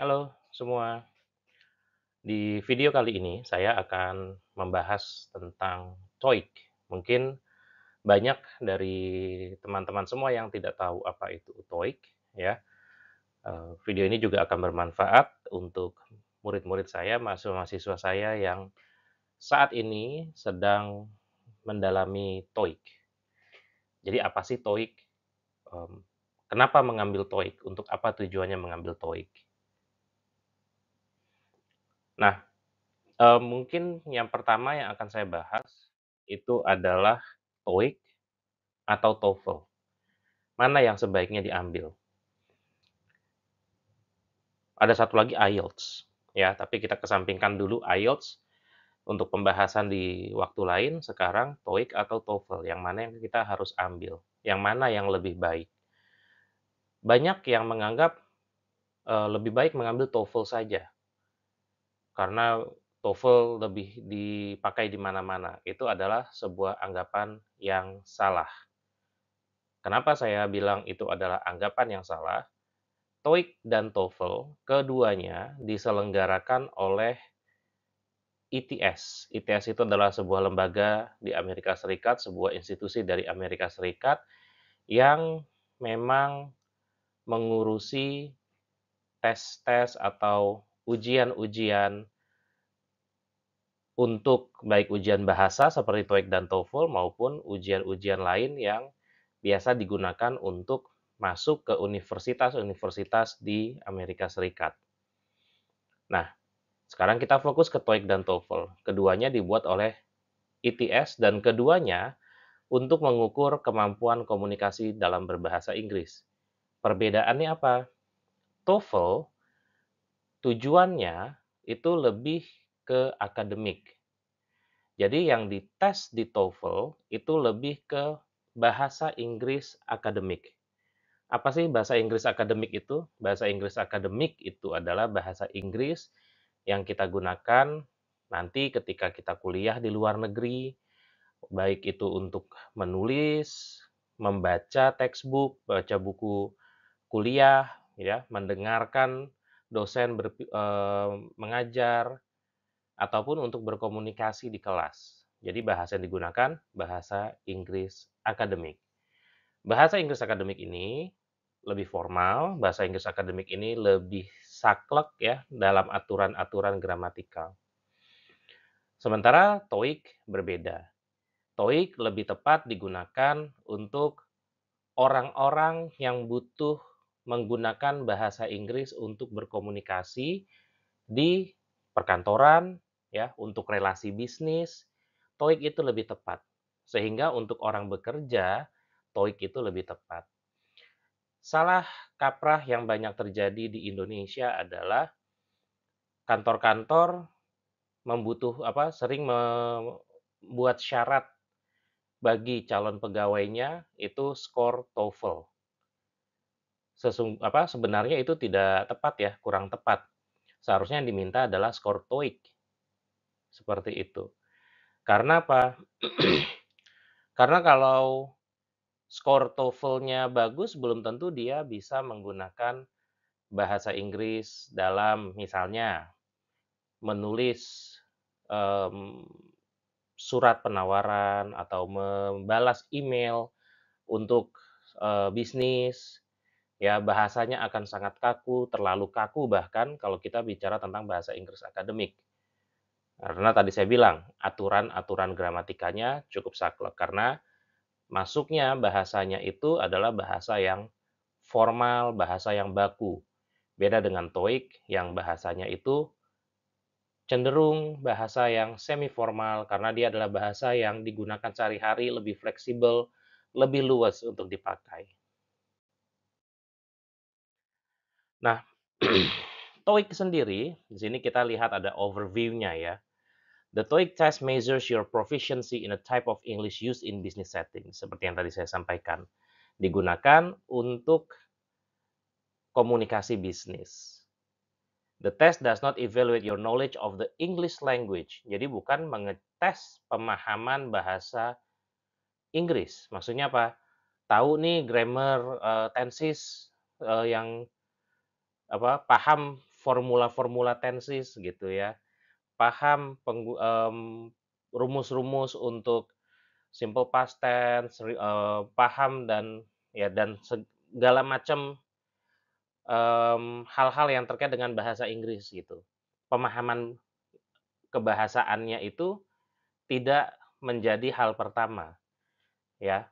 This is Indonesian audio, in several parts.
Halo semua. Di video kali ini saya akan membahas tentang TOEIC. Mungkin banyak dari teman-teman semua yang tidak tahu apa itu TOEIC ya. Eh, video ini juga akan bermanfaat untuk murid-murid saya, mahasiswa-mahasiswa saya yang saat ini sedang mendalami TOEIC. Jadi apa sih TOEIC? Mmm, kenapa mengambil TOEIC? Untuk apa tujuannya mengambil TOEIC? Nah, e, mungkin yang pertama yang akan saya bahas itu adalah TOEIC atau TOEFL. Mana yang sebaiknya diambil? Ada satu lagi IELTS ya, tapi kita kesampingkan dulu IELTS untuk pembahasan di waktu lain, sekarang TOEIC atau TOEFL, yang mana yang kita harus ambil, yang mana yang lebih baik. Banyak yang menganggap, eh, lebih baik mengambil TOEFL saja karena TOEFL lebih dipakai di mana-mana. Itu adalah sebuah anggapan yang salah. Kenapa saya bilang itu adalah anggapan yang salah? TOEIC dan TOEFL keduanya diselenggarakan oleh ITS. E ITS e itu adalah sebuah lembaga di Amerika Serikat, sebuah institusi dari Amerika Serikat yang memang mengurusi tes-tes atau ujian-ujian untuk baik ujian bahasa seperti TOEIC dan TOEFL maupun ujian-ujian lain yang biasa digunakan untuk masuk ke universitas-universitas di Amerika Serikat. Nah, sekarang kita fokus ke TOEIC dan TOEFL. Keduanya dibuat oleh ITS dan keduanya untuk mengukur kemampuan komunikasi dalam berbahasa Inggris. Perbedaannya apa? TOEFL tujuannya itu lebih ke akademik. Jadi yang dites di TOEFL itu lebih ke bahasa Inggris akademik. Apa sih bahasa Inggris akademik itu? Bahasa Inggris akademik itu adalah bahasa Inggris yang kita gunakan nanti ketika kita kuliah di luar negeri, baik itu untuk menulis, membaca textbook, baca buku kuliah, ya, mendengarkan dosen ber, e, mengajar, ataupun untuk berkomunikasi di kelas. Jadi bahasa yang digunakan bahasa Inggris akademik. Bahasa Inggris akademik ini lebih formal, bahasa Inggris akademik ini lebih saklek ya dalam aturan-aturan gramatikal. Sementara TOEIC berbeda. TOEIC lebih tepat digunakan untuk orang-orang yang butuh menggunakan bahasa Inggris untuk berkomunikasi di perkantoran, ya, untuk relasi bisnis. TOEIC itu lebih tepat. Sehingga untuk orang bekerja, TOEIC itu lebih tepat. Salah kaprah yang banyak terjadi di Indonesia adalah kantor-kantor membutuh apa sering membuat syarat bagi calon pegawainya itu skor TOEFL sesung apa sebenarnya itu tidak tepat ya, kurang tepat. Seharusnya yang diminta adalah skor TOEIC. Seperti itu. Karena apa? Karena kalau skor TOEFL-nya bagus belum tentu dia bisa menggunakan bahasa Inggris dalam misalnya menulis um, surat penawaran atau membalas email untuk uh, bisnis ya bahasanya akan sangat kaku, terlalu kaku bahkan kalau kita bicara tentang bahasa Inggris akademik. Karena tadi saya bilang, aturan-aturan gramatikanya cukup saklek karena masuknya bahasanya itu adalah bahasa yang formal, bahasa yang baku. Beda dengan TOEIC yang bahasanya itu cenderung bahasa yang semi formal karena dia adalah bahasa yang digunakan sehari-hari lebih fleksibel, lebih luas untuk dipakai. Nah, TOEIC sendiri, di sini kita lihat ada overview-nya ya. The TOEIC test measures your proficiency in a type of English used in business setting, seperti yang tadi saya sampaikan. Digunakan untuk komunikasi bisnis. The test does not evaluate your knowledge of the English language. Jadi bukan mengetes pemahaman bahasa Inggris. Maksudnya apa? Tahu nih grammar, uh, eh, tenses uh, eh, yang apa paham formula-formula tensis gitu ya paham rumus-rumus um, untuk simple past tense uh, paham dan ya dan segala macam um, hal-hal yang terkait dengan bahasa Inggris gitu pemahaman kebahasaannya itu tidak menjadi hal pertama ya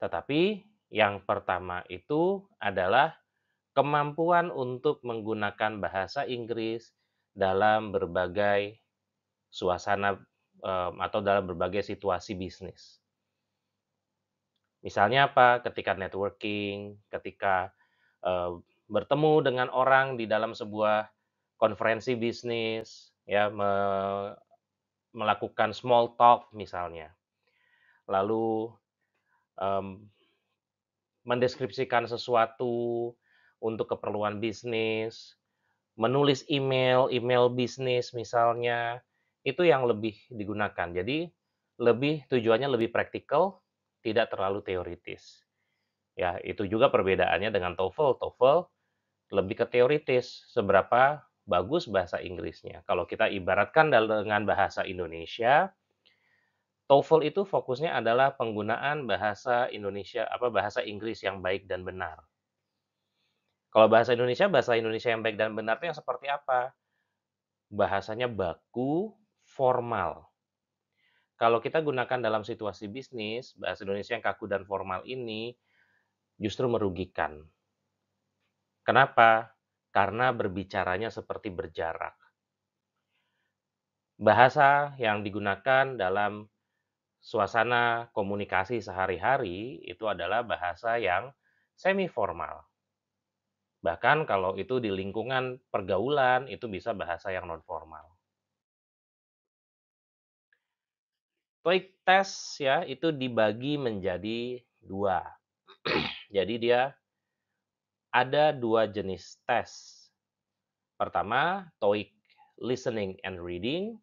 tetapi yang pertama itu adalah kemampuan untuk menggunakan bahasa Inggris dalam berbagai suasana atau dalam berbagai situasi bisnis. Misalnya apa? Ketika networking, ketika bertemu dengan orang di dalam sebuah konferensi bisnis, ya melakukan small talk misalnya, lalu mendeskripsikan sesuatu, untuk keperluan bisnis, menulis email, email bisnis misalnya, itu yang lebih digunakan. Jadi lebih tujuannya lebih praktikal, tidak terlalu teoritis. Ya, itu juga perbedaannya dengan TOEFL. TOEFL lebih ke teoritis, seberapa bagus bahasa Inggrisnya. Kalau kita ibaratkan dengan bahasa Indonesia, TOEFL itu fokusnya adalah penggunaan bahasa Indonesia apa bahasa Inggris yang baik dan benar. Kalau bahasa Indonesia, bahasa Indonesia yang baik dan benar itu yang seperti apa? Bahasanya baku, formal. Kalau kita gunakan dalam situasi bisnis, bahasa Indonesia yang kaku dan formal ini justru merugikan. Kenapa? Karena berbicaranya seperti berjarak. Bahasa yang digunakan dalam suasana komunikasi sehari-hari itu adalah bahasa yang semi formal. Bahkan kalau itu di lingkungan pergaulan, itu bisa bahasa yang non formal. TOEIC test ya itu dibagi menjadi dua. Jadi dia ada dua jenis tes. Pertama TOEIC listening and reading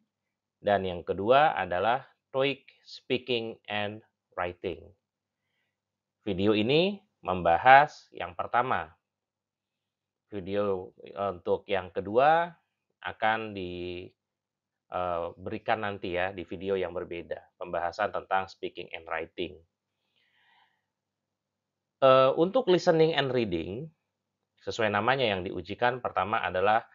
dan yang kedua adalah TOEIC speaking and writing. Video ini membahas yang pertama Video untuk yang kedua akan diberikan nanti ya di video yang berbeda, pembahasan tentang speaking and writing. Untuk listening and reading, sesuai namanya yang diujikan, pertama adalah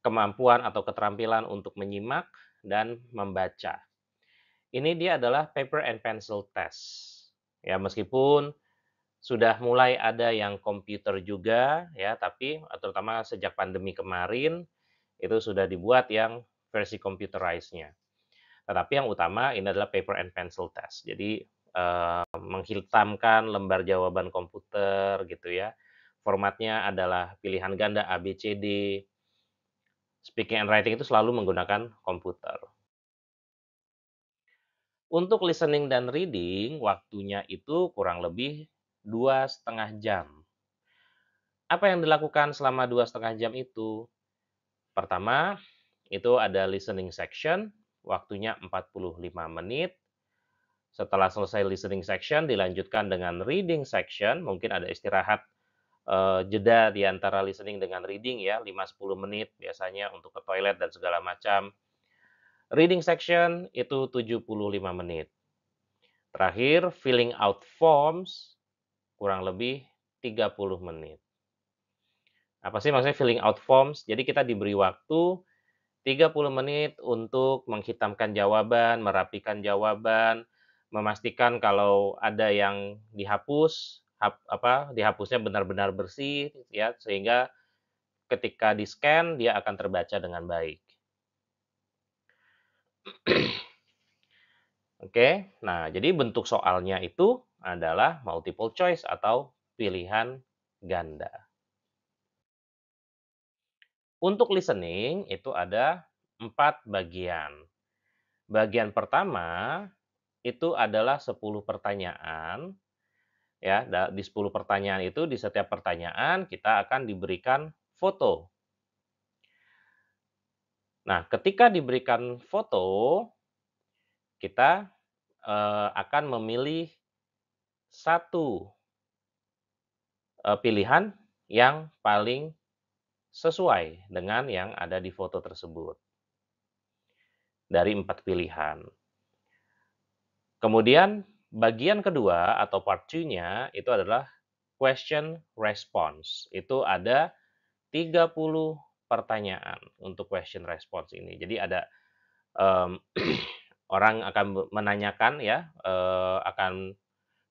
kemampuan atau keterampilan untuk menyimak dan membaca. Ini dia adalah paper and pencil test. Ya, meskipun sudah mulai ada yang komputer juga ya, tapi eh, terutama sejak pandemi kemarin itu sudah dibuat yang versi computerized-nya. Tetapi yang utama ini adalah paper and pencil test. Jadi eh, menghitamkan lembar jawaban komputer gitu ya. Formatnya adalah pilihan ganda ABCD. Speaking and writing itu selalu menggunakan komputer. Untuk listening dan reading, waktunya itu kurang lebih dua setengah jam. Apa yang dilakukan selama dua setengah jam itu? Pertama, itu ada listening section, waktunya 45 menit. Setelah selesai listening section, dilanjutkan dengan reading section. Mungkin ada istirahat eh, jeda di antara listening dengan reading ya, 5-10 menit biasanya untuk ke toilet dan segala macam. Reading section itu 75 menit. Terakhir, filling out forms kurang lebih 30 menit. Apa sih maksudnya filling out forms? Jadi kita diberi waktu 30 menit untuk menghitamkan jawaban, merapikan jawaban, memastikan kalau ada yang dihapus, hap, apa dihapusnya benar-benar bersih ya sehingga ketika di-scan dia akan terbaca dengan baik. Oke, nah jadi bentuk soalnya itu adalah multiple choice atau pilihan ganda. Untuk listening itu ada empat bagian. Bagian pertama itu adalah 10 pertanyaan. Ya, di 10 pertanyaan itu di setiap pertanyaan kita akan diberikan foto. Nah, ketika diberikan foto, kita eh, akan memilih satu eh, pilihan yang paling sesuai dengan yang ada di foto tersebut dari empat pilihan. Kemudian bagian kedua atau part 2-nya itu adalah question response. Itu ada 30 pertanyaan untuk question response ini. Jadi ada um, orang akan menanyakan ya, uh, akan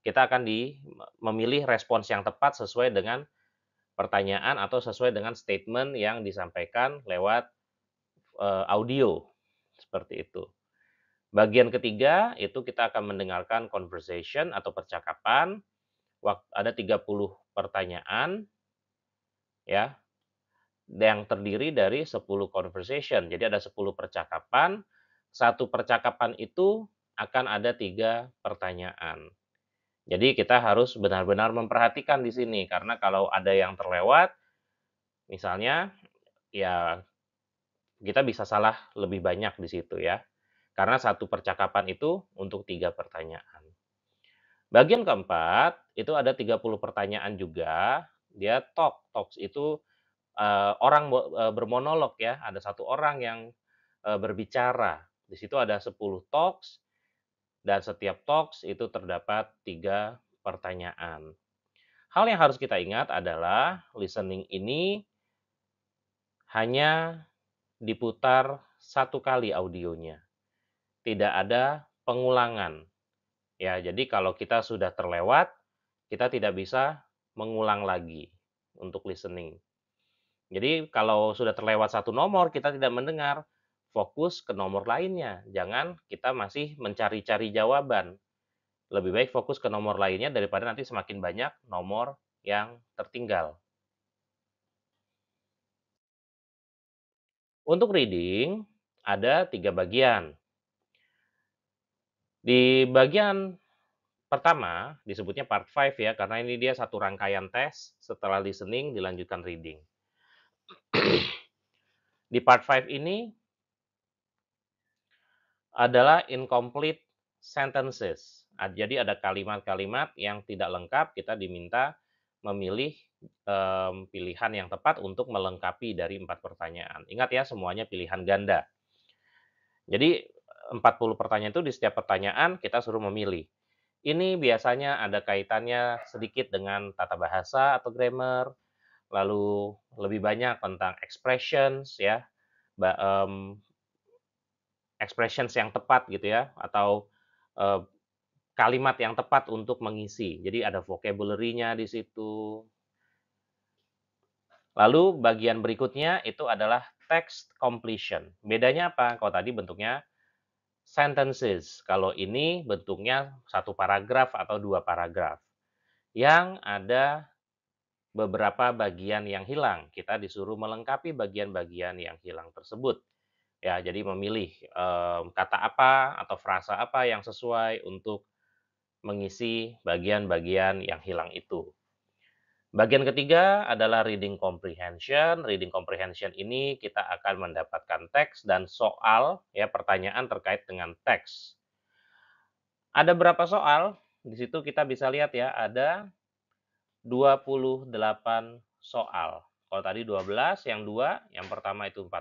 kita akan di, memilih respons yang tepat sesuai dengan pertanyaan atau sesuai dengan statement yang disampaikan lewat uh, audio seperti itu. Bagian ketiga itu kita akan mendengarkan conversation atau percakapan. Ada 30 pertanyaan ya. Yang terdiri dari 10 conversation. Jadi ada 10 percakapan. Satu percakapan itu akan ada tiga pertanyaan. Jadi kita harus benar-benar memperhatikan di sini karena kalau ada yang terlewat misalnya ya kita bisa salah lebih banyak di situ ya. Karena satu percakapan itu untuk tiga pertanyaan. Bagian keempat itu ada 30 pertanyaan juga. Dia talk, talks itu uh, orang eh, bermonolog ya. Ada satu orang yang uh, berbicara. Di situ ada 10 talks, dan setiap talks itu terdapat tiga pertanyaan. Hal yang harus kita ingat adalah listening ini hanya diputar satu kali audionya. Tidak ada pengulangan. Ya, jadi kalau kita sudah terlewat, kita tidak bisa mengulang lagi untuk listening. Jadi kalau sudah terlewat satu nomor, kita tidak mendengar fokus ke nomor lainnya. Jangan kita masih mencari-cari jawaban. Lebih baik fokus ke nomor lainnya daripada nanti semakin banyak nomor yang tertinggal. Untuk reading ada tiga bagian. Di bagian pertama disebutnya part 5 ya karena ini dia satu rangkaian tes setelah listening dilanjutkan reading. Di part 5 ini adalah incomplete sentences. Nah, jadi ada kalimat-kalimat yang tidak lengkap, kita diminta memilih um, pilihan yang tepat untuk melengkapi dari empat pertanyaan. Ingat ya, semuanya pilihan ganda. Jadi 40 pertanyaan itu di setiap pertanyaan kita suruh memilih. Ini biasanya ada kaitannya sedikit dengan tata bahasa atau grammar, lalu lebih banyak tentang expressions ya, expressions yang tepat gitu ya atau uh, kalimat yang tepat untuk mengisi. Jadi ada vocabulary-nya di situ. Lalu bagian berikutnya itu adalah text completion. Bedanya apa? Kalau tadi bentuknya sentences. Kalau ini bentuknya satu paragraf atau dua paragraf. Yang ada beberapa bagian yang hilang. Kita disuruh melengkapi bagian-bagian yang hilang tersebut ya jadi memilih um, kata apa atau frasa apa yang sesuai untuk mengisi bagian-bagian yang hilang itu. Bagian ketiga adalah reading comprehension. Reading comprehension ini kita akan mendapatkan teks dan soal ya pertanyaan terkait dengan teks. Ada berapa soal? Di situ kita bisa lihat ya ada 28 soal. Kalau tadi 12, yang dua, yang pertama itu 40,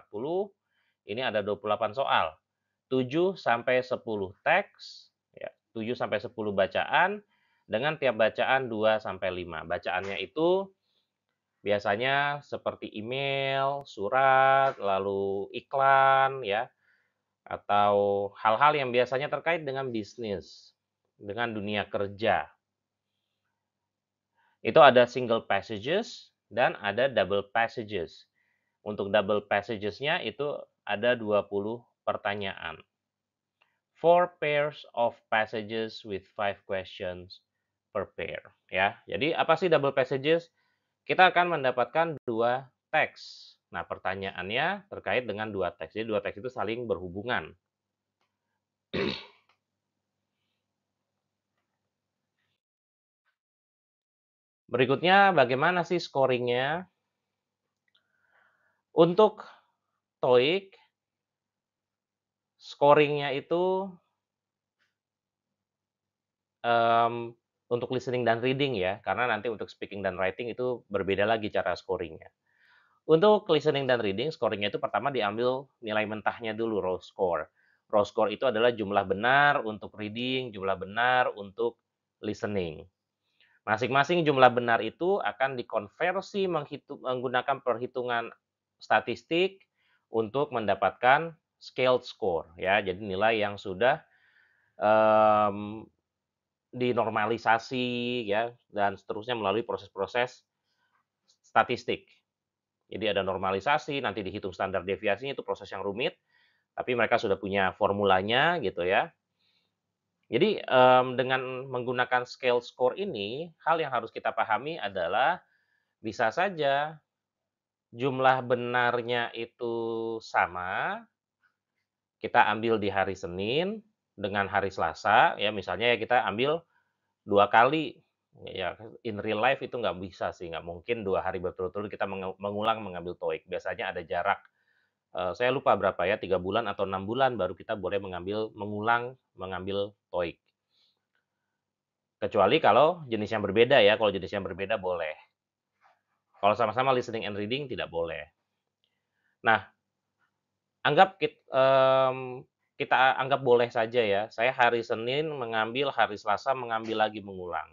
ini ada 28 soal. 7 sampai 10 teks, ya, 7 sampai 10 bacaan dengan tiap bacaan 2 sampai 5. Bacaannya itu biasanya seperti email, surat, lalu iklan ya atau hal-hal yang biasanya terkait dengan bisnis, dengan dunia kerja. Itu ada single passages dan ada double passages. Untuk double passages-nya itu ada 20 pertanyaan. Four pairs of passages with five questions per pair. Ya, jadi apa sih double passages? Kita akan mendapatkan dua teks. Nah, pertanyaannya terkait dengan dua teks. Jadi dua teks itu saling berhubungan. Berikutnya, bagaimana sih scoringnya? Untuk TOEIC, scoringnya itu um, untuk listening dan reading ya, karena nanti untuk speaking dan writing itu berbeda lagi cara scoringnya. Untuk listening dan reading, scoringnya itu pertama diambil nilai mentahnya dulu, raw score. Raw score itu adalah jumlah benar untuk reading, jumlah benar untuk listening. Masing-masing jumlah benar itu akan dikonversi menggunakan perhitungan statistik untuk mendapatkan scaled score ya jadi nilai yang sudah um, dinormalisasi ya dan seterusnya melalui proses-proses statistik jadi ada normalisasi nanti dihitung standar deviasinya itu proses yang rumit tapi mereka sudah punya formulanya gitu ya jadi um, dengan menggunakan scale score ini, hal yang harus kita pahami adalah bisa saja jumlah benarnya itu sama, kita ambil di hari Senin dengan hari Selasa, ya misalnya ya kita ambil dua kali, ya in real life itu nggak bisa sih, nggak mungkin dua hari berturut-turut kita mengulang mengambil TOEIC. Biasanya ada jarak eh, saya lupa berapa ya, tiga bulan atau enam bulan baru kita boleh mengambil mengulang mengambil TOEIC. Kecuali kalau jenis yang berbeda ya, kalau jenis yang berbeda boleh. Kalau sama-sama listening and reading tidak boleh. Nah, Anggap mmm, kita, um, kita anggap boleh saja ya, saya hari Senin mengambil, hari Selasa mengambil lagi mengulang.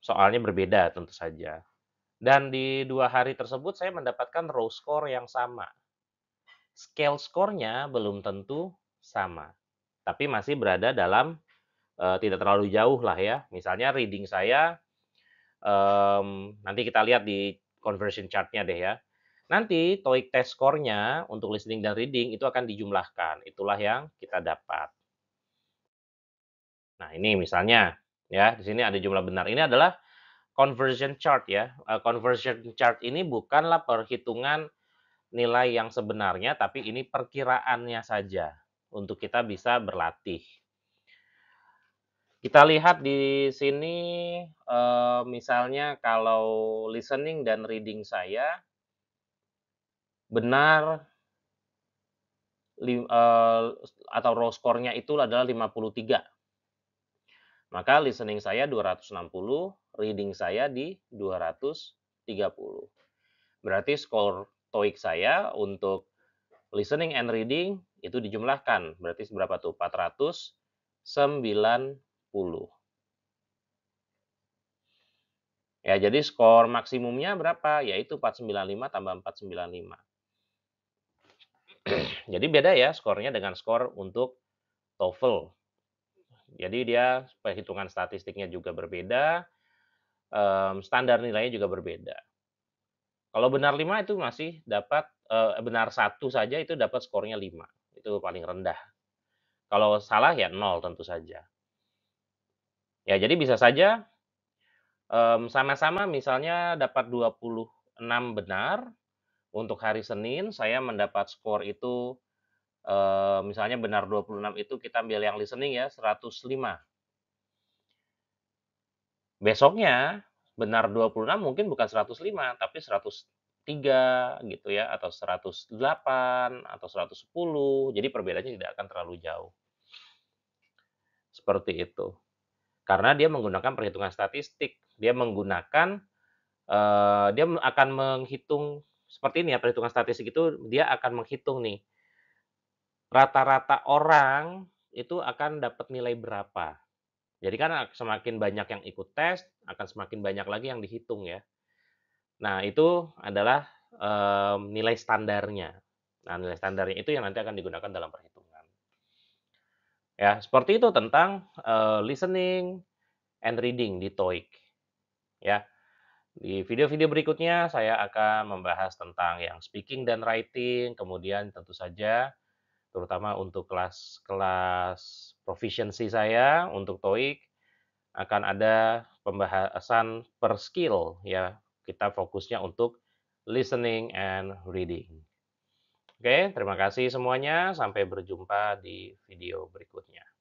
Soalnya berbeda tentu saja. Dan di dua hari tersebut saya mendapatkan row score yang sama. Scale score-nya belum tentu sama, tapi masih berada dalam e, tidak terlalu jauh lah ya. Misalnya reading saya, um, nanti kita lihat di conversion chart-nya deh ya. Nanti TOEIC test score-nya untuk listening dan reading itu akan dijumlahkan. Itulah yang kita dapat. Nah, ini misalnya ya, di sini ada jumlah benar. Ini adalah conversion chart ya. Eh, conversion chart ini bukanlah perhitungan nilai yang sebenarnya, tapi ini perkiraannya saja untuk kita bisa berlatih. Kita lihat di sini, eh, misalnya kalau listening dan reading saya, benar li, uh, eh, atau raw score-nya itu adalah 53. Maka listening saya 260, reading saya di 230. Berarti skor TOEIC saya untuk listening and reading itu dijumlahkan. Berarti berapa tuh? 490. Ya, jadi skor maksimumnya berapa? Yaitu 495 tambah 495. Jadi beda ya skornya dengan skor untuk TOEFL. Jadi dia perhitungan statistiknya juga berbeda, um, standar nilainya juga berbeda. Kalau benar 5 itu masih dapat uh, benar satu saja itu dapat skornya 5. Itu paling rendah. Kalau salah ya 0 tentu saja. Ya, jadi bisa saja mmm, sama-sama um, sama -sama misalnya dapat 26 benar untuk hari Senin saya mendapat skor itu eh, misalnya benar 26 itu kita ambil yang listening ya 105. Besoknya benar 26 mungkin bukan 105 tapi 103 gitu ya atau 108 atau 110. Jadi perbedaannya tidak akan terlalu jauh. Seperti itu. Karena dia menggunakan perhitungan statistik, dia menggunakan uh, dia akan menghitung seperti ini ya perhitungan statistik itu dia akan menghitung nih rata-rata orang itu akan dapat nilai berapa. Jadi kan ah, semakin banyak yang ikut tes, akan semakin banyak lagi yang dihitung ya. Nah itu adalah um, nilai standarnya. Nah nilai standarnya itu yang nanti akan digunakan dalam perhitungan. Ya seperti itu tentang uh, listening and reading di TOEIC. Ya di video-video berikutnya, saya akan membahas tentang yang speaking dan writing, kemudian tentu saja terutama untuk kelas-kelas proficiency saya untuk TOEIC akan ada pembahasan per skill ya. Kita fokusnya untuk listening and reading. Oke, terima kasih semuanya. Sampai berjumpa di video berikutnya.